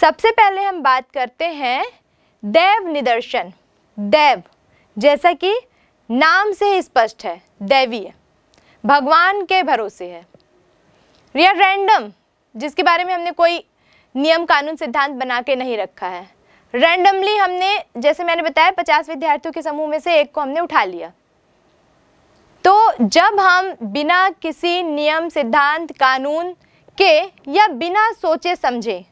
सबसे पहले हम बात करते हैं देव निदर्शन देव जैसा कि नाम से ही स्पष्ट है दैवीय भगवान के भरोसे है या रैंडम जिसके बारे में हमने कोई नियम कानून सिद्धांत बना के नहीं रखा है रैंडमली हमने जैसे मैंने बताया पचास विद्यार्थियों के समूह में से एक को हमने उठा लिया तो जब हम बिना किसी नियम सिद्धांत कानून के या बिना सोचे समझे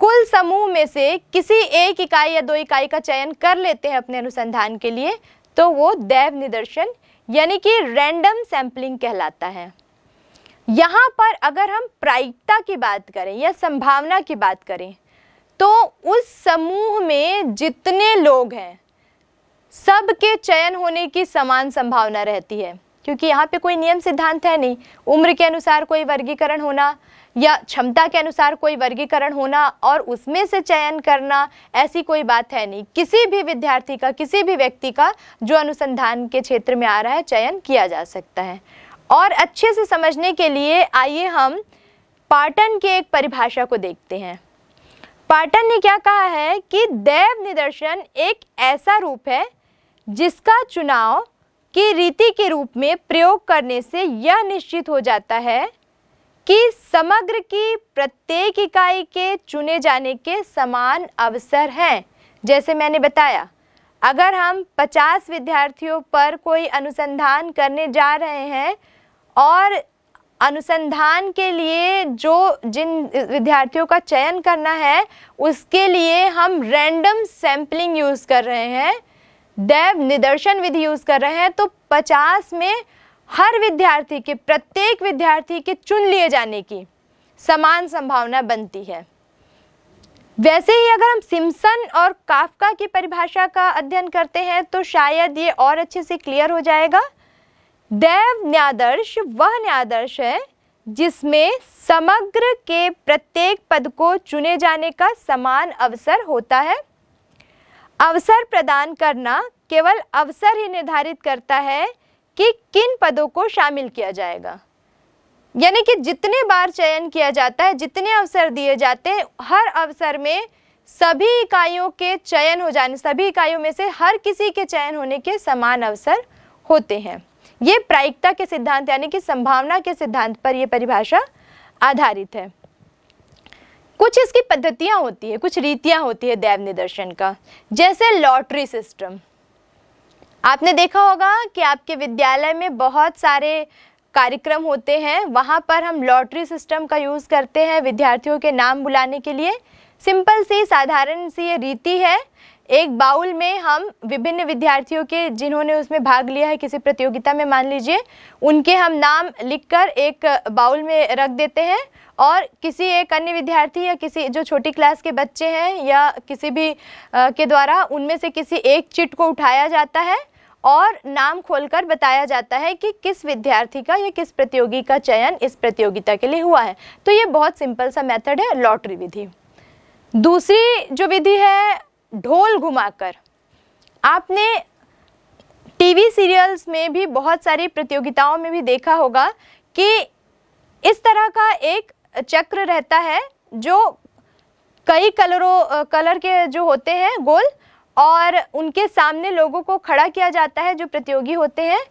कुल समूह में से किसी एक इकाई या दो इकाई का चयन कर लेते हैं अपने अनुसंधान के लिए तो वो दैव निदर्शन यानी कि रैंडम सैम्पलिंग कहलाता है यहाँ पर अगर हम प्रायिकता की बात करें या संभावना की बात करें तो उस समूह में जितने लोग हैं सब के चयन होने की समान संभावना रहती है क्योंकि यहाँ पे कोई नियम सिद्धांत है नहीं उम्र के अनुसार कोई वर्गीकरण होना या क्षमता के अनुसार कोई वर्गीकरण होना और उसमें से चयन करना ऐसी कोई बात है नहीं किसी भी विद्यार्थी का किसी भी व्यक्ति का जो अनुसंधान के क्षेत्र में आ रहा है चयन किया जा सकता है और अच्छे से समझने के लिए आइए हम पाटन के एक परिभाषा को देखते हैं पाटन ने क्या कहा है कि दैव निदर्शन एक ऐसा रूप है जिसका चुनाव की रीति के रूप में प्रयोग करने से यह निश्चित हो जाता है कि समग्र की प्रत्येक इकाई के चुने जाने के समान अवसर हैं जैसे मैंने बताया अगर हम 50 विद्यार्थियों पर कोई अनुसंधान करने जा रहे हैं और अनुसंधान के लिए जो जिन विद्यार्थियों का चयन करना है उसके लिए हम रैंडम सैम्पलिंग यूज़ कर रहे हैं दैव निदर्शन विधि यूज़ कर रहे हैं तो 50 में हर विद्यार्थी के प्रत्येक विद्यार्थी के चुन लिए जाने की समान संभावना बनती है वैसे ही अगर हम सिम्सन और काफका की परिभाषा का अध्ययन करते हैं तो शायद ये और अच्छे से क्लियर हो जाएगा दैव न्यादर्श वह न्यादर्श है जिसमें समग्र के प्रत्येक पद को चुने जाने का समान अवसर होता है अवसर प्रदान करना केवल अवसर ही निर्धारित करता है कि किन पदों को शामिल किया जाएगा यानी कि जितने बार चयन किया जाता है जितने अवसर दिए जाते हैं हर अवसर में सभी इकाइयों के चयन हो जाने सभी इकाइयों में से हर किसी के चयन होने के समान अवसर होते हैं ये प्रायिकता के सिद्धांत यानी कि संभावना के सिद्धांत पर यह परिभाषा आधारित है कुछ इसकी पद्धतियाँ होती है कुछ रीतियाँ होती है दैव निदर्शन का जैसे लॉटरी सिस्टम आपने देखा होगा कि आपके विद्यालय में बहुत सारे कार्यक्रम होते हैं वहाँ पर हम लॉटरी सिस्टम का यूज़ करते हैं विद्यार्थियों के नाम बुलाने के लिए सिंपल सी साधारण सी ये रीति है एक बाउल में हम विभिन्न विद्यार्थियों के जिन्होंने उसमें भाग लिया है किसी प्रतियोगिता में मान लीजिए उनके हम नाम लिखकर एक बाउल में रख देते हैं और किसी एक अन्य विद्यार्थी या किसी जो छोटी क्लास के बच्चे हैं या किसी भी आ, के द्वारा उनमें से किसी एक चिट को उठाया जाता है और नाम खोलकर बताया जाता है कि किस विद्यार्थी का या किस प्रतियोगी का चयन इस प्रतियोगिता के लिए हुआ है तो ये बहुत सिंपल सा मेथड है लॉटरी विधि दूसरी जो विधि है ढोल घुमाकर आपने टीवी सीरियल्स में भी बहुत सारी प्रतियोगिताओं में भी देखा होगा कि इस तरह का एक चक्र रहता है जो कई कलरों कलर के जो होते हैं गोल और उनके सामने लोगों को खड़ा किया जाता है जो प्रतियोगी होते हैं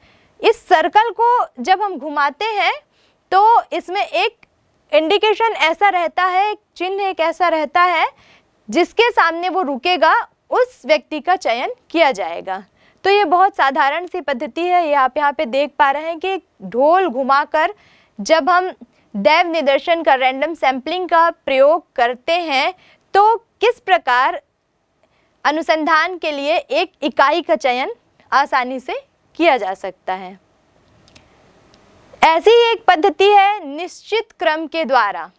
इस सर्कल को जब हम घुमाते हैं तो इसमें एक इंडिकेशन ऐसा रहता है चिन्ह एक ऐसा रहता है जिसके सामने वो रुकेगा उस व्यक्ति का चयन किया जाएगा तो ये बहुत साधारण सी पद्धति है ये आप यहाँ पे देख पा रहे हैं कि ढोल घुमाकर जब हम दैव निदर्शन का रैंडम सैम्पलिंग का प्रयोग करते हैं तो किस प्रकार अनुसंधान के लिए एक इकाई का चयन आसानी से किया जा सकता है ऐसी ही एक पद्धति है निश्चित क्रम के द्वारा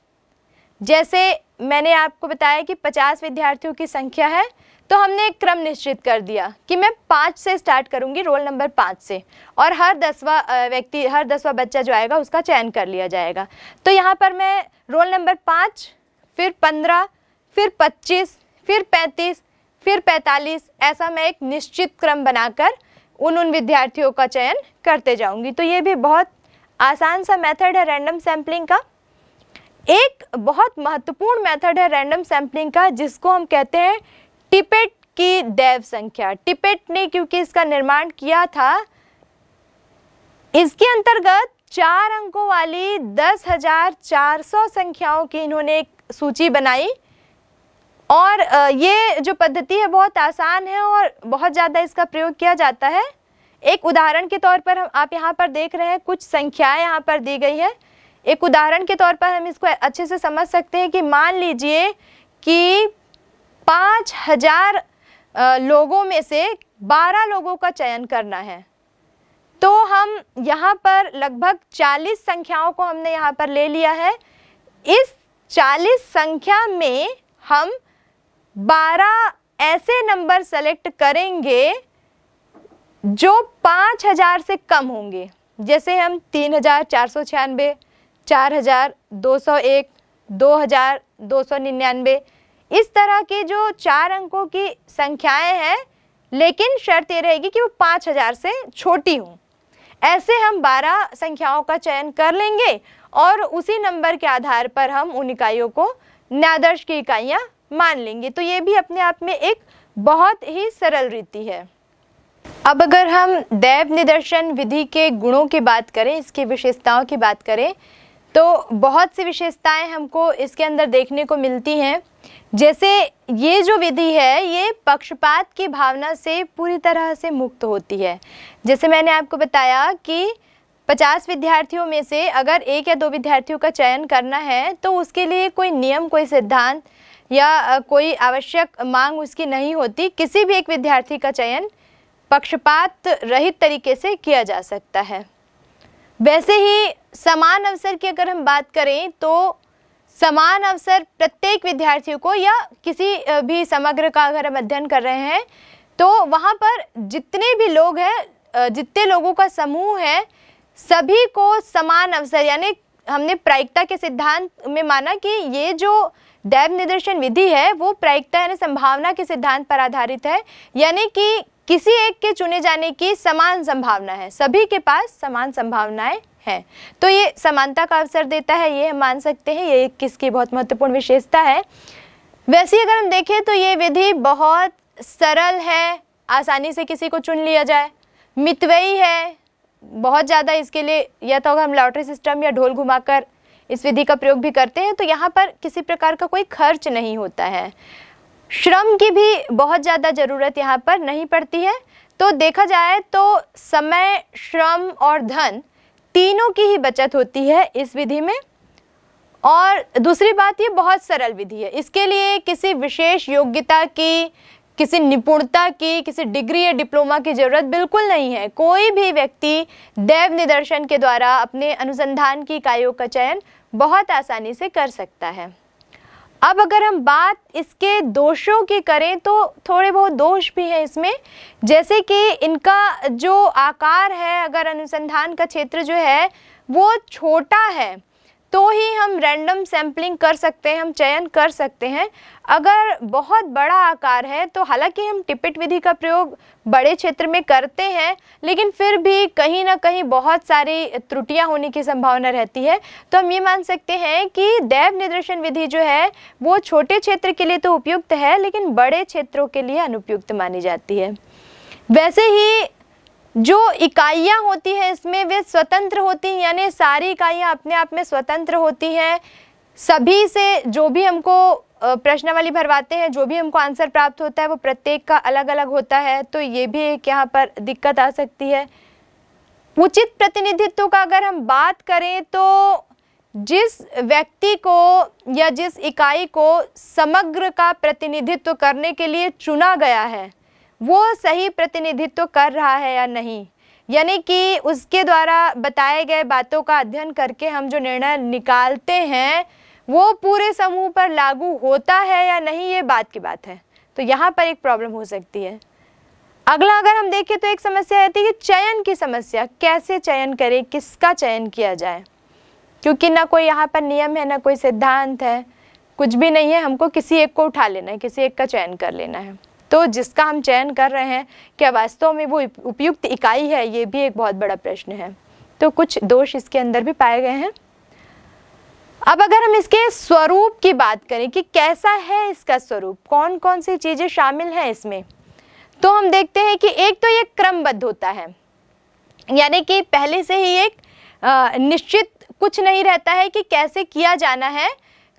जैसे मैंने आपको बताया कि 50 विद्यार्थियों की संख्या है तो हमने एक क्रम निश्चित कर दिया कि मैं पाँच से स्टार्ट करूंगी रोल नंबर पाँच से और हर दसवा व्यक्ति हर दसवा बच्चा जो आएगा उसका चयन कर लिया जाएगा तो यहाँ पर मैं रोल नंबर पाँच फिर पंद्रह फिर पच्चीस फिर पैंतीस फिर पैंतालीस ऐसा मैं एक निश्चित क्रम बनाकर उन उन विद्यार्थियों का चयन करते जाऊँगी तो ये भी बहुत आसान सा मेथड है रैंडम सैम्पलिंग का एक बहुत महत्वपूर्ण मेथड है रैंडम सैम्पलिंग का जिसको हम कहते हैं टिपेट की देव संख्या टिपेट ने क्योंकि इसका निर्माण किया था इसके अंतर्गत चार अंकों वाली दस हजार चार सौ संख्याओं की इन्होंने एक सूची बनाई और ये जो पद्धति है बहुत आसान है और बहुत ज़्यादा इसका प्रयोग किया जाता है एक उदाहरण के तौर पर हम आप यहाँ पर देख रहे हैं कुछ संख्याएं यहाँ पर दी गई है एक उदाहरण के तौर पर हम इसको अच्छे से समझ सकते हैं कि मान लीजिए कि पाँच हजार लोगों में से बारह लोगों का चयन करना है तो हम यहाँ पर लगभग चालीस संख्याओं को हमने यहाँ पर ले लिया है इस चालीस संख्या में हम बारह ऐसे नंबर सेलेक्ट करेंगे जो पाँच हज़ार से कम होंगे जैसे हम तीन हज़ार चार सौ छियानवे चार हजार दो सौ एक दो हजार दो सौ निन्यानवे इस तरह के जो चार अंकों की संख्याएं हैं लेकिन शर्त ये रहेगी कि वो पाँच हज़ार से छोटी हों ऐसे हम बारह संख्याओं का चयन कर लेंगे और उसी नंबर के आधार पर हम उन इकाइयों को न्यादर्श की इकाइयाँ मान लेंगे तो ये भी अपने आप में एक बहुत ही सरल रीति है अब अगर हम दैव निदर्शन विधि के गुणों की बात करें इसकी विशेषताओं की बात करें तो बहुत सी विशेषताएं हमको इसके अंदर देखने को मिलती हैं जैसे ये जो विधि है ये पक्षपात की भावना से पूरी तरह से मुक्त होती है जैसे मैंने आपको बताया कि पचास विद्यार्थियों में से अगर एक या दो विद्यार्थियों का चयन करना है तो उसके लिए कोई नियम कोई सिद्धांत या कोई आवश्यक मांग उसकी नहीं होती किसी भी एक विद्यार्थी का चयन पक्षपात रहित तरीके से किया जा सकता है वैसे ही समान अवसर की अगर हम बात करें तो समान अवसर प्रत्येक विद्यार्थियों को या किसी भी समग्र का अगर हम अध्ययन कर रहे हैं तो वहाँ पर जितने भी लोग हैं जितने लोगों का समूह है सभी को समान अवसर यानी हमने प्रायिकता के सिद्धांत में माना कि ये जो दैव निदर्शन विधि है वो प्रायिकता यानी संभावना के सिद्धांत पर आधारित है यानी कि किसी एक के चुने जाने की समान संभावना है सभी के पास समान संभावनाएं हैं तो ये समानता का अवसर देता है ये हम मान सकते हैं ये किसकी बहुत महत्वपूर्ण विशेषता है वैसे अगर हम देखें तो ये विधि बहुत सरल है आसानी से किसी को चुन लिया जाए मितवई है बहुत ज़्यादा इसके लिए या तो हम लॉटरी सिस्टम या ढोल घुमाकर इस विधि का प्रयोग भी करते हैं तो यहाँ पर किसी प्रकार का कोई खर्च नहीं होता है श्रम की भी बहुत ज़्यादा ज़रूरत यहाँ पर नहीं पड़ती है तो देखा जाए तो समय श्रम और धन तीनों की ही बचत होती है इस विधि में और दूसरी बात ये बहुत सरल विधि है इसके लिए किसी विशेष योग्यता की किसी निपुणता की किसी डिग्री या डिप्लोमा की ज़रूरत बिल्कुल नहीं है कोई भी व्यक्ति देव निदर्शन के द्वारा अपने अनुसंधान की इकाइयों का चयन बहुत आसानी से कर सकता है अब अगर हम बात इसके दोषों की करें तो थोड़े बहुत दोष भी हैं इसमें जैसे कि इनका जो आकार है अगर अनुसंधान का क्षेत्र जो है वो छोटा है तो ही हम रैंडम सैम्पलिंग कर सकते हैं हम चयन कर सकते हैं अगर बहुत बड़ा आकार है तो हालांकि हम टिपिट विधि का प्रयोग बड़े क्षेत्र में करते हैं लेकिन फिर भी कहीं ना कहीं बहुत सारी त्रुटियां होने की संभावना रहती है तो हम ये मान सकते हैं कि दैव निदर्शन विधि जो है वो छोटे क्षेत्र के लिए तो उपयुक्त है लेकिन बड़े क्षेत्रों के लिए अनुपयुक्त मानी जाती है वैसे ही जो इकाइयाँ होती हैं इसमें वे स्वतंत्र होती हैं यानी सारी इकाइयाँ अपने आप में स्वतंत्र होती हैं सभी से जो भी हमको प्रश्नवाली भरवाते हैं जो भी हमको आंसर प्राप्त होता है वो प्रत्येक का अलग अलग होता है तो ये भी एक यहाँ पर दिक्कत आ सकती है उचित प्रतिनिधित्व का अगर हम बात करें तो जिस व्यक्ति को या जिस इकाई को समग्र का प्रतिनिधित्व करने के लिए चुना गया है वो सही प्रतिनिधित्व कर रहा है या नहीं यानी कि उसके द्वारा बताए गए बातों का अध्ययन करके हम जो निर्णय निकालते हैं वो पूरे समूह पर लागू होता है या नहीं ये बात की बात है तो यहाँ पर एक प्रॉब्लम हो सकती है अगला अगर हम देखें तो एक समस्या रहती है कि चयन की समस्या कैसे चयन करें किसका चयन किया जाए क्योंकि ना कोई यहाँ पर नियम है ना कोई सिद्धांत है कुछ भी नहीं है हमको किसी एक को उठा लेना है किसी एक का चयन कर लेना है तो जिसका हम चयन कर रहे हैं क्या वास्तव में वो उपयुक्त इकाई है ये भी एक बहुत बड़ा प्रश्न है तो कुछ दोष इसके अंदर भी पाए गए हैं अब अगर हम इसके स्वरूप की बात करें कि कैसा है इसका स्वरूप कौन कौन सी चीज़ें शामिल हैं इसमें तो हम देखते हैं कि एक तो ये क्रमबद्ध होता है यानी कि पहले से ही एक निश्चित कुछ नहीं रहता है कि कैसे किया जाना है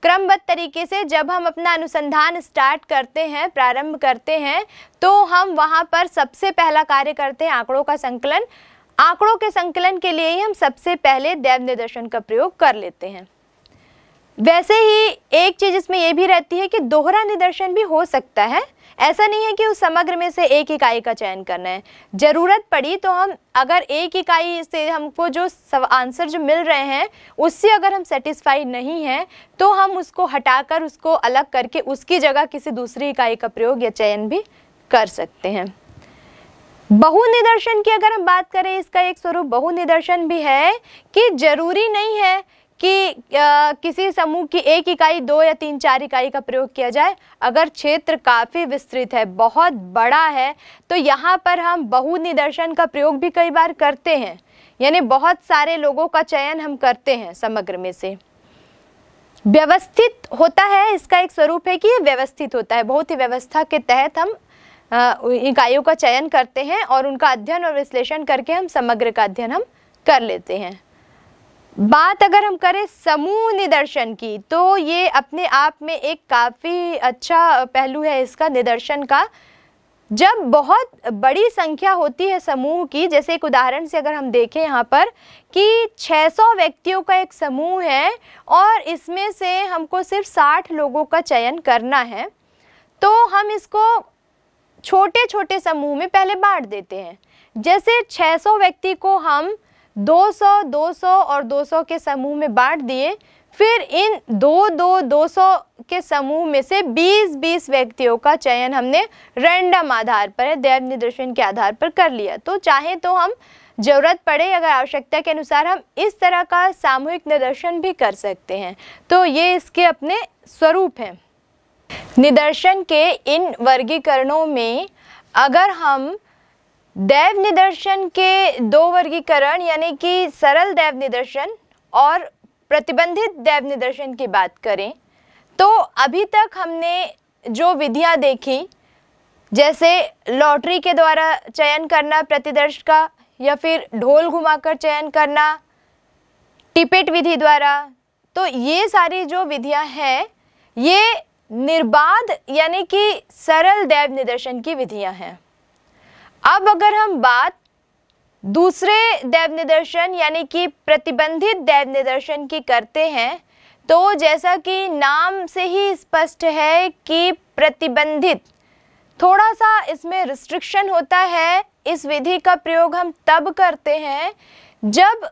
क्रमबद्ध तरीके से जब हम अपना अनुसंधान स्टार्ट करते हैं प्रारंभ करते हैं तो हम वहाँ पर सबसे पहला कार्य करते हैं आंकड़ों का संकलन आंकड़ों के संकलन के लिए ही हम सबसे पहले दैव निदर्शन का प्रयोग कर लेते हैं वैसे ही एक चीज़ इसमें यह भी रहती है कि दोहरा निदर्शन भी हो सकता है ऐसा नहीं है कि उस समग्र में से एक इकाई का चयन करना है ज़रूरत पड़ी तो हम अगर एक इकाई से हमको जो आंसर जो मिल रहे हैं उससे अगर हम सेटिस्फाई नहीं हैं तो हम उसको हटाकर उसको अलग करके उसकी जगह किसी दूसरी इकाई का प्रयोग या चयन भी कर सकते हैं बहु निदर्शन की अगर हम बात करें इसका एक स्वरूप बहु निदर्शन भी है कि जरूरी नहीं है कि आ, किसी समूह की एक इकाई दो या तीन चार इकाई का प्रयोग किया जाए अगर क्षेत्र काफ़ी विस्तृत है बहुत बड़ा है तो यहाँ पर हम बहुनिदर्शन का प्रयोग भी कई बार करते हैं यानी बहुत सारे लोगों का चयन हम करते हैं समग्र में से व्यवस्थित होता है इसका एक स्वरूप है कि ये व्यवस्थित होता है बहुत ही व्यवस्था के तहत हम इकाइयों का चयन करते हैं और उनका अध्ययन और विश्लेषण करके हम समग्र का अध्ययन हम कर लेते हैं बात अगर हम करें समूह निदर्शन की तो ये अपने आप में एक काफ़ी अच्छा पहलू है इसका निदर्शन का जब बहुत बड़ी संख्या होती है समूह की जैसे एक उदाहरण से अगर हम देखें यहाँ पर कि 600 व्यक्तियों का एक समूह है और इसमें से हमको सिर्फ 60 लोगों का चयन करना है तो हम इसको छोटे छोटे समूह में पहले बांट देते हैं जैसे 600 व्यक्ति को हम 200 200 और 200 के समूह में बांट दिए फिर इन दो दो दो सौ के समूह में से 20-20 व्यक्तियों का चयन हमने रैंडम आधार पर दैव निर्देशन के आधार पर कर लिया तो चाहे तो हम जरूरत पड़े अगर आवश्यकता के अनुसार हम इस तरह का सामूहिक निदर्शन भी कर सकते हैं तो ये इसके अपने स्वरूप हैं निदर्शन के इन वर्गीकरणों में अगर हम दैव निदर्शन के दो वर्गीकरण यानी कि सरल दैव निदर्शन और प्रतिबंधित दैव निदर्शन की बात करें तो अभी तक हमने जो विधियां देखी जैसे लॉटरी के द्वारा चयन करना प्रतिदर्श का या फिर ढोल घुमाकर चयन करना टिपेट विधि द्वारा तो ये सारी जो विधियां हैं ये निर्बाध यानी कि सरल दैव निदर्शन की विधियां हैं अब अगर हम बात दूसरे देव निदर्शन यानी कि प्रतिबंधित देव निदर्शन की करते हैं तो जैसा कि नाम से ही स्पष्ट है कि प्रतिबंधित थोड़ा सा इसमें रिस्ट्रिक्शन होता है इस विधि का प्रयोग हम तब करते हैं जब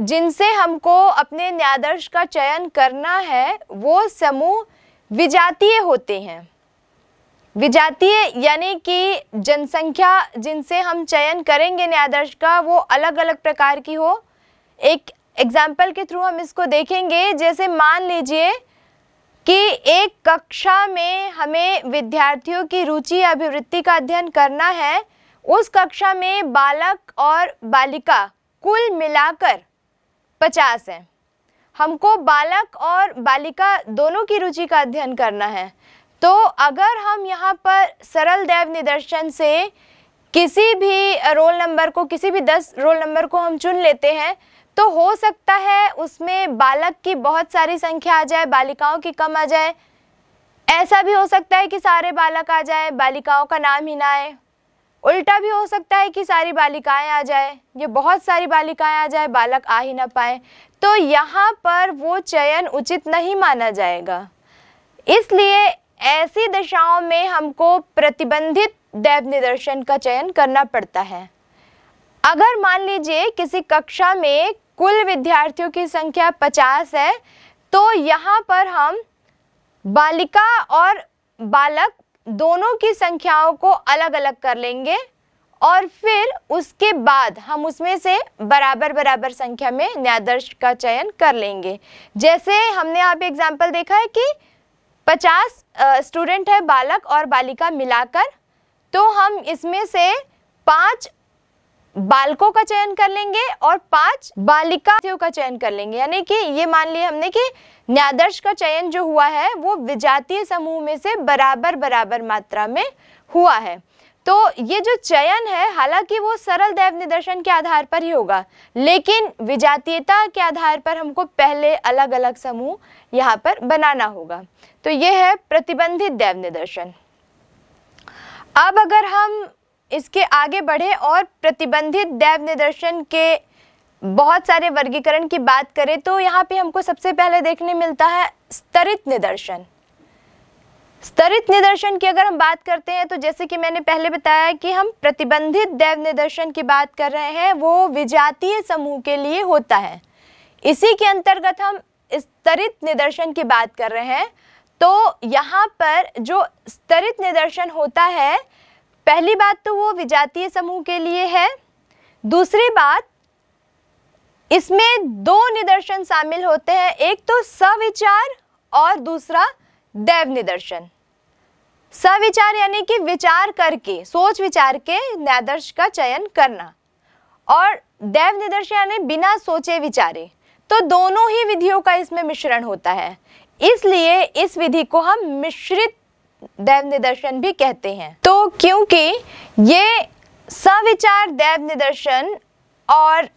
जिनसे हमको अपने न्यायदर्श का चयन करना है वो समूह विजातीय होते हैं विजातीय यानी कि जनसंख्या जिनसे हम चयन करेंगे न्यायाधीश का वो अलग अलग प्रकार की हो एक एग्जाम्पल के थ्रू हम इसको देखेंगे जैसे मान लीजिए कि एक कक्षा में हमें विद्यार्थियों की रुचि अभिवृत्ति का अध्ययन करना है उस कक्षा में बालक और बालिका कुल मिलाकर पचास हैं हमको बालक और बालिका दोनों की रुचि का अध्ययन करना है तो अगर हम यहाँ पर सरल देव निदर्शन से किसी भी रोल नंबर को किसी भी दस रोल नंबर को हम चुन लेते हैं तो हो सकता है उसमें बालक की बहुत सारी संख्या आ जाए बालिकाओं की कम आ जाए ऐसा भी हो सकता है कि सारे बालक आ जाए बालिकाओं का नाम ही ना आए उल्टा भी हो सकता है कि सारी बालिकाएं आ जाए ये बहुत सारी बालिकाएं आ जाए बालक आ ही ना पाए तो यहाँ पर वो चयन उचित नहीं माना जाएगा इसलिए ऐसी दशाओं में हमको प्रतिबंधित दैव निदर्शन का चयन करना पड़ता है अगर मान लीजिए किसी कक्षा में कुल विद्यार्थियों की संख्या पचास है तो यहाँ पर हम बालिका और बालक दोनों की संख्याओं को अलग अलग कर लेंगे और फिर उसके बाद हम उसमें से बराबर बराबर संख्या में न्यादर्श का चयन कर लेंगे जैसे हमने आप एग्जाम्पल देखा है कि पचास स्टूडेंट है बालक और बालिका मिलाकर तो हम इसमें से पाँच बालकों का चयन कर लेंगे और पांच बालिकाओं का चयन कर लेंगे यानी कि ये मान लिया हमने कि न्यादर्श का चयन जो हुआ है वो विजातीय समूह में से बराबर बराबर मात्रा में हुआ है तो ये जो चयन है हालांकि वो सरल दैव निदर्शन के आधार पर ही होगा लेकिन विजातीयता के आधार पर हमको पहले अलग अलग समूह यहाँ पर बनाना होगा तो ये है प्रतिबंधित दैव निदर्शन अब अगर हम इसके आगे बढ़े और प्रतिबंधित दैव निदर्शन के बहुत सारे वर्गीकरण की बात करें तो यहाँ पे हमको सबसे पहले देखने मिलता है स्तरित निदर्शन स्तरित निदर्शन की अगर हम बात करते हैं तो जैसे कि मैंने पहले बताया कि हम प्रतिबंधित देव निदर्शन की बात कर रहे हैं वो विजातीय समूह के लिए होता है इसी के अंतर्गत हम स्तरित निदर्शन की बात कर रहे हैं तो यहाँ पर जो स्तरित निदर्शन होता है पहली बात तो वो विजातीय समूह के लिए है दूसरी बात इसमें दो निदर्शन शामिल होते हैं एक तो सविचार और दूसरा दैव निदर्शन सविचार यानी कि विचार करके सोच विचार के न्यादर्श का चयन करना और दैव निदर्शन यानी बिना सोचे विचारे तो दोनों ही विधियों का इसमें मिश्रण होता है इसलिए इस विधि को हम मिश्रित दैव निदर्शन भी कहते हैं तो क्योंकि ये सविचार दैव निदर्शन और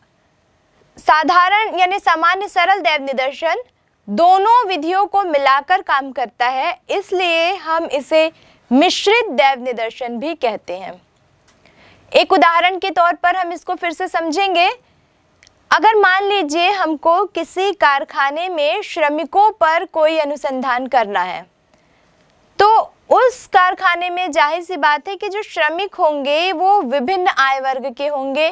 साधारण यानी सामान्य सरल दैव निदर्शन दोनों विधियों को मिलाकर काम करता है इसलिए हम इसे मिश्रित दैव निदर्शन भी कहते हैं एक उदाहरण के तौर पर हम इसको फिर से समझेंगे अगर मान लीजिए हमको किसी कारखाने में श्रमिकों पर कोई अनुसंधान करना है तो उस कारखाने में जाहिर सी बात है कि जो श्रमिक होंगे वो विभिन्न आय वर्ग के होंगे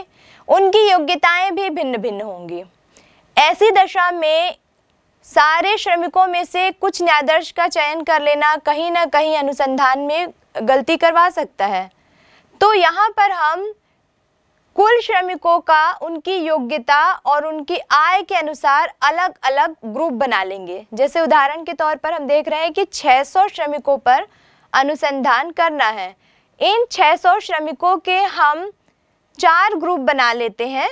उनकी योग्यताएं भी भिन्न भिन्न होंगी ऐसी दशा में सारे श्रमिकों में से कुछ न्यायदर्श का चयन कर लेना कहीं ना कहीं अनुसंधान में गलती करवा सकता है तो यहाँ पर हम कुल श्रमिकों का उनकी योग्यता और उनकी आय के अनुसार अलग अलग ग्रुप बना लेंगे जैसे उदाहरण के तौर पर हम देख रहे हैं कि 600 श्रमिकों पर अनुसंधान करना है इन 600 श्रमिकों के हम चार ग्रुप बना लेते हैं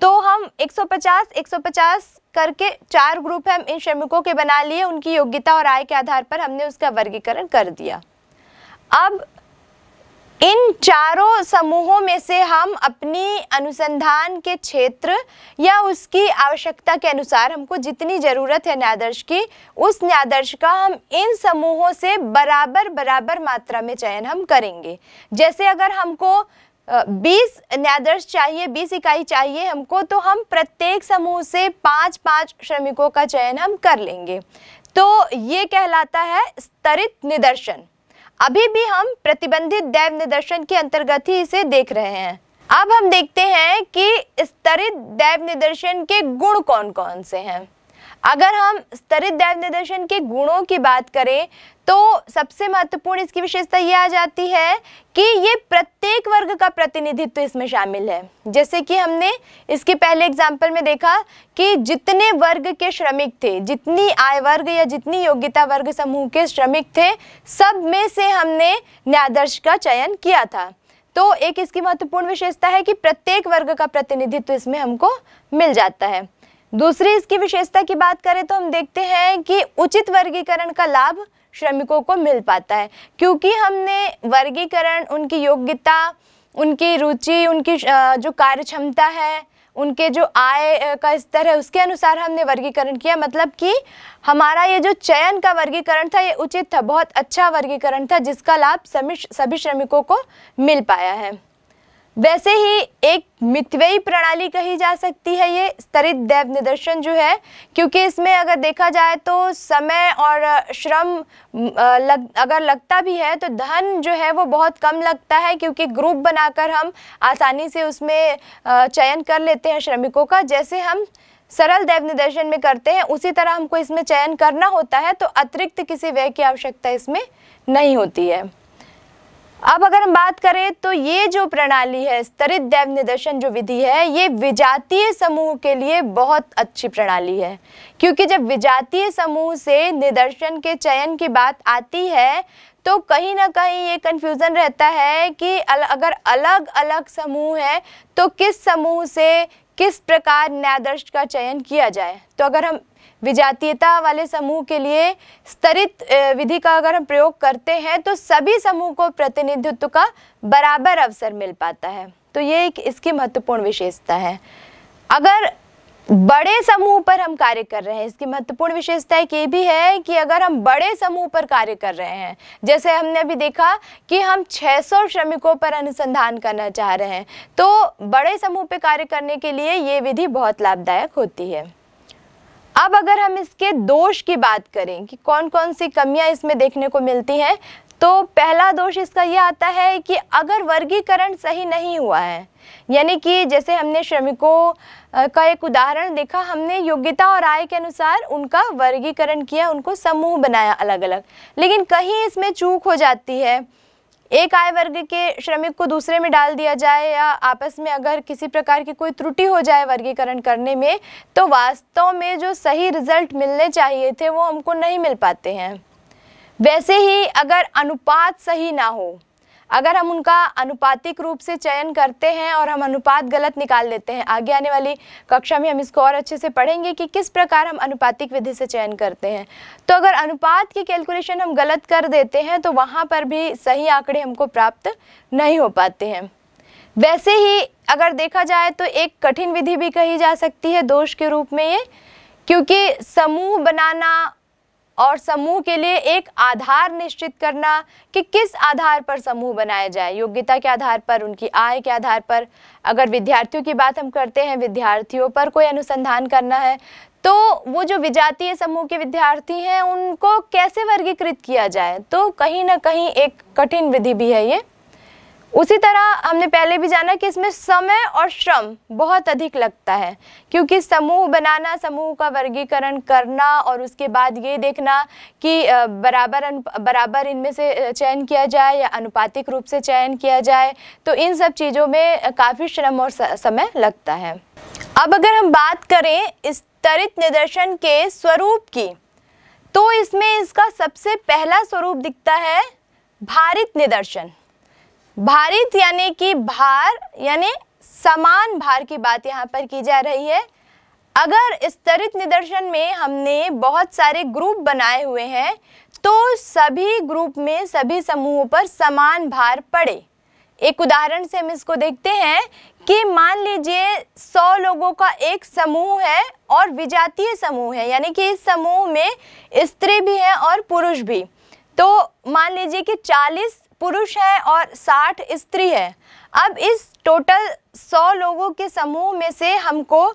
तो हम 150, 150 करके चार ग्रुप हम इन श्रमिकों के बना लिए उनकी योग्यता और आय के आधार पर हमने उसका वर्गीकरण कर दिया अब इन चारों समूहों में से हम अपनी अनुसंधान के क्षेत्र या उसकी आवश्यकता के अनुसार हमको जितनी ज़रूरत है न्यादर्श की उस न्यादर्श का हम इन समूहों से बराबर बराबर मात्रा में चयन हम करेंगे जैसे अगर हमको बीस न्यादर्श चाहिए बीस इकाई चाहिए हमको तो हम प्रत्येक समूह से पाँच पाँच श्रमिकों का चयन हम कर लेंगे तो ये कहलाता है स्तरित निदर्शन अभी भी हम प्रतिबंधित दैव निदर्शन के अंतर्गत ही इसे देख रहे हैं अब हम देखते हैं कि स्तरित दैव निदर्शन के गुण कौन कौन से हैं अगर हम स्तरित दैव निदर्शन के गुणों की बात करें तो सबसे महत्वपूर्ण इसकी विशेषता ये आ जाती है कि ये प्रत्येक वर्ग का प्रतिनिधित्व इसमें शामिल है जैसे कि हमने इसके पहले एग्जाम्पल में देखा कि जितने वर्ग के श्रमिक थे जितनी आय वर्ग या जितनी योग्यता वर्ग समूह के श्रमिक थे सब में से हमने न्यायदर्श का चयन किया था तो एक इसकी महत्वपूर्ण विशेषता है कि प्रत्येक वर्ग का प्रतिनिधित्व इसमें हमको मिल जाता है दूसरी इसकी विशेषता की बात करें तो हम देखते हैं कि उचित वर्गीकरण का लाभ श्रमिकों को मिल पाता है क्योंकि हमने वर्गीकरण उनकी योग्यता उनकी रुचि उनकी जो कार्य क्षमता है उनके जो आय का स्तर है उसके अनुसार हमने वर्गीकरण किया मतलब कि हमारा ये जो चयन का वर्गीकरण था ये उचित था बहुत अच्छा वर्गीकरण था जिसका लाभ सभी सभी श्रमिकों को मिल पाया है वैसे ही एक मितवेयी प्रणाली कही जा सकती है ये स्तरित देव निदर्शन जो है क्योंकि इसमें अगर देखा जाए तो समय और श्रम लग अगर लगता भी है तो धन जो है वो बहुत कम लगता है क्योंकि ग्रुप बनाकर हम आसानी से उसमें चयन कर लेते हैं श्रमिकों का जैसे हम सरल देव निदर्शन में करते हैं उसी तरह हमको इसमें चयन करना होता है तो अतिरिक्त किसी व्यय की आवश्यकता इसमें नहीं होती है अब अगर हम बात करें तो ये जो प्रणाली है स्तरित दैव निदर्शन जो विधि है ये विजातीय समूह के लिए बहुत अच्छी प्रणाली है क्योंकि जब विजातीय समूह से निदर्शन के चयन की बात आती है तो कहीं ना कहीं ये कन्फ्यूज़न रहता है कि अल, अगर अलग अलग समूह है तो किस समूह से किस प्रकार न्यादर्श का चयन किया जाए तो अगर हम विजातीयता वाले समूह के लिए स्तरित विधि का अगर हम प्रयोग करते हैं तो सभी समूह को प्रतिनिधित्व का बराबर अवसर मिल पाता है तो ये एक इसकी महत्वपूर्ण विशेषता है अगर बड़े समूह पर हम कार्य कर रहे हैं इसकी महत्वपूर्ण विशेषता एक ये भी है कि अगर हम बड़े समूह पर कार्य कर रहे हैं जैसे हमने अभी देखा कि हम 600 श्रमिकों पर अनुसंधान करना चाह रहे हैं तो बड़े समूह पर कार्य करने के लिए ये विधि बहुत लाभदायक होती है अब अगर हम इसके दोष की बात करें कि कौन कौन सी कमियां इसमें देखने को मिलती हैं तो पहला दोष इसका यह आता है कि अगर वर्गीकरण सही नहीं हुआ है यानी कि जैसे हमने श्रमिकों का एक उदाहरण देखा हमने योग्यता और आय के अनुसार उनका वर्गीकरण किया उनको समूह बनाया अलग अलग लेकिन कहीं इसमें चूक हो जाती है एक आय वर्ग के श्रमिक को दूसरे में डाल दिया जाए या आपस में अगर किसी प्रकार की कोई त्रुटि हो जाए वर्गीकरण करने में तो वास्तव में जो सही रिजल्ट मिलने चाहिए थे वो हमको नहीं मिल पाते हैं वैसे ही अगर अनुपात सही ना हो अगर हम उनका अनुपातिक रूप से चयन करते हैं और हम अनुपात गलत निकाल देते हैं आगे आने वाली कक्षा में हम इसको और अच्छे से पढ़ेंगे कि किस प्रकार हम अनुपातिक विधि से चयन करते हैं तो अगर अनुपात की कैलकुलेशन हम गलत कर देते हैं तो वहाँ पर भी सही आंकड़े हमको प्राप्त नहीं हो पाते हैं वैसे ही अगर देखा जाए तो एक कठिन विधि भी कही जा सकती है दोष के रूप में ये क्योंकि समूह बनाना और समूह के लिए एक आधार निश्चित करना कि किस आधार पर समूह बनाया जाए योग्यता के आधार पर उनकी आय के आधार पर अगर विद्यार्थियों की बात हम करते हैं विद्यार्थियों पर कोई अनुसंधान करना है तो वो जो विजातीय समूह के विद्यार्थी हैं उनको कैसे वर्गीकृत किया जाए तो कहीं ना कहीं एक कठिन विधि भी है ये उसी तरह हमने पहले भी जाना कि इसमें समय और श्रम बहुत अधिक लगता है क्योंकि समूह बनाना समूह का वर्गीकरण करना और उसके बाद ये देखना कि बराबर बराबर इनमें से चयन किया जाए या अनुपातिक रूप से चयन किया जाए तो इन सब चीज़ों में काफ़ी श्रम और समय लगता है अब अगर हम बात करें स्तरित निदर्शन के स्वरूप की तो इसमें इसका सबसे पहला स्वरूप दिखता है भारित निदर्शन भारित यानी कि भार यानी समान भार की बात यहाँ पर की जा रही है अगर स्तरित निदर्शन में हमने बहुत सारे ग्रुप बनाए हुए हैं तो सभी ग्रुप में सभी समूहों पर समान भार पड़े एक उदाहरण से हम इसको देखते हैं कि मान लीजिए सौ लोगों का एक समूह है और विजातीय समूह है यानी कि इस समूह में स्त्री भी है और पुरुष भी तो मान लीजिए कि चालीस पुरुष हैं और साठ स्त्री है अब इस टोटल सौ लोगों के समूह में से हमको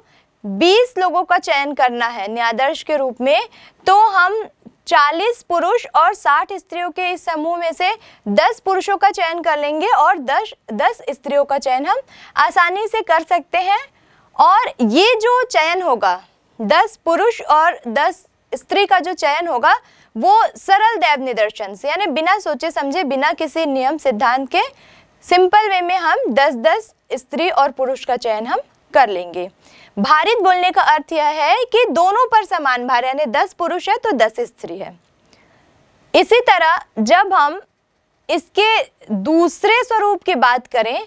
बीस लोगों का चयन करना है न्यायदर्श के रूप में तो हम चालीस पुरुष और साठ स्त्रियों के इस समूह में से दस पुरुषों का चयन कर लेंगे और दस दस स्त्रियों का चयन हम आसानी से कर सकते हैं और ये जो चयन होगा दस पुरुष और दस स्त्री का जो चयन होगा वो सरल दैव निदर्शन से यानी बिना सोचे समझे बिना किसी नियम सिद्धांत के सिंपल वे में हम 10-10 स्त्री और पुरुष का चयन हम कर लेंगे भारित बोलने का अर्थ यह है कि दोनों पर समान भार यानी दस पुरुष है तो दस स्त्री है इसी तरह जब हम इसके दूसरे स्वरूप की बात करें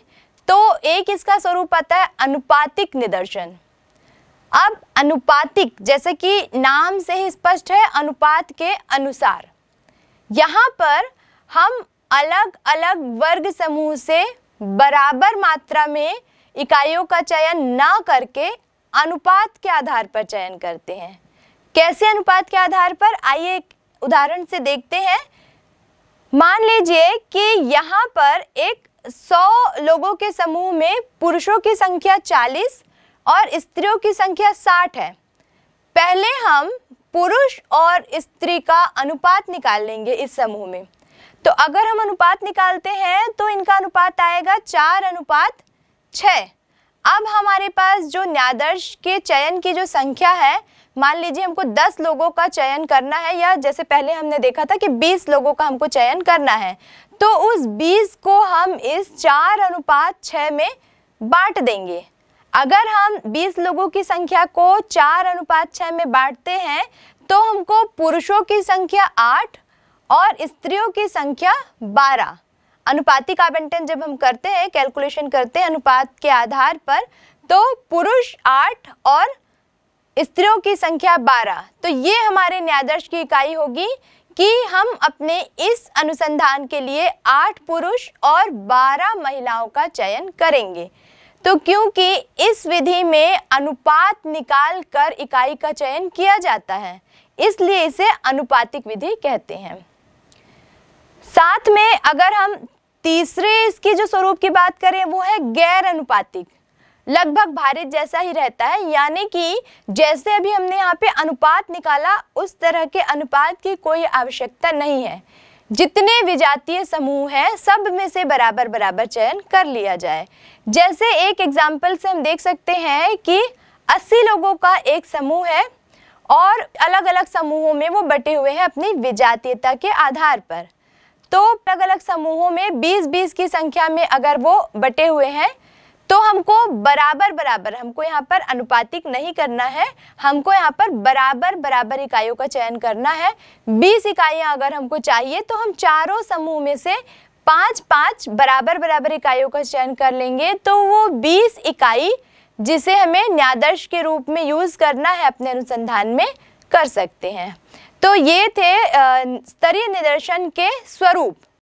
तो एक इसका स्वरूप आता है अनुपातिक निदर्शन अब अनुपातिक जैसे कि नाम से ही स्पष्ट है अनुपात के अनुसार यहाँ पर हम अलग अलग वर्ग समूह से बराबर मात्रा में इकाइयों का चयन न करके अनुपात के आधार पर चयन करते हैं कैसे अनुपात के आधार पर आइए एक उदाहरण से देखते हैं मान लीजिए कि यहाँ पर एक 100 लोगों के समूह में पुरुषों की संख्या और स्त्रियों की संख्या साठ है पहले हम पुरुष और स्त्री का अनुपात निकाल लेंगे इस समूह में तो अगर हम अनुपात निकालते हैं तो इनका अनुपात आएगा चार अनुपात छः अब हमारे पास जो न्यादर्श के चयन की जो संख्या है मान लीजिए हमको 10 लोगों का चयन करना है या जैसे पहले हमने देखा था कि 20 लोगों का हमको चयन करना है तो उस 20 को हम इस चार अनुपात छः में बांट देंगे अगर हम 20 लोगों की संख्या को चार अनुपात छः में बांटते हैं तो हमको पुरुषों की संख्या आठ और स्त्रियों की संख्या बारह अनुपातिक आवंटन जब हम करते हैं कैलकुलेशन करते हैं अनुपात के आधार पर तो पुरुष आठ और स्त्रियों की संख्या बारह तो ये हमारे न्यायदर्श की इकाई होगी कि हम अपने इस अनुसंधान के लिए आठ पुरुष और बारह महिलाओं का चयन करेंगे तो क्योंकि इस विधि में अनुपात निकाल कर इकाई का चयन किया जाता है इसलिए इसे अनुपातिक विधि कहते हैं साथ में अगर हम तीसरे इसके जो स्वरूप की बात करें वो है गैर अनुपातिक लगभग भारत जैसा ही रहता है यानी कि जैसे अभी हमने यहाँ पे अनुपात निकाला उस तरह के अनुपात की कोई आवश्यकता नहीं है जितने विजातीय समूह हैं सब में से बराबर बराबर चयन कर लिया जाए जैसे एक एग्जाम्पल से हम देख सकते हैं कि 80 लोगों का एक समूह है और अलग अलग समूहों में वो बटे हुए हैं अपनी विजातीयता के आधार पर तो अलग अलग समूहों में 20-20 की संख्या में अगर वो बटे हुए हैं तो हमको बराबर बराबर हमको यहाँ पर अनुपातिक नहीं करना है हमको यहाँ पर बराबर बराबर इकाइयों का चयन करना है बीस इकाइयाँ अगर हमको चाहिए तो हम चारों समूह में से पाँच पाँच बराबर बराबर इकाइयों का चयन कर लेंगे तो वो बीस इकाई जिसे हमें न्यादर्श के रूप में यूज़ करना है अपने अनुसंधान में कर सकते हैं तो ये थे स्तरीय निदर्शन के स्वरूप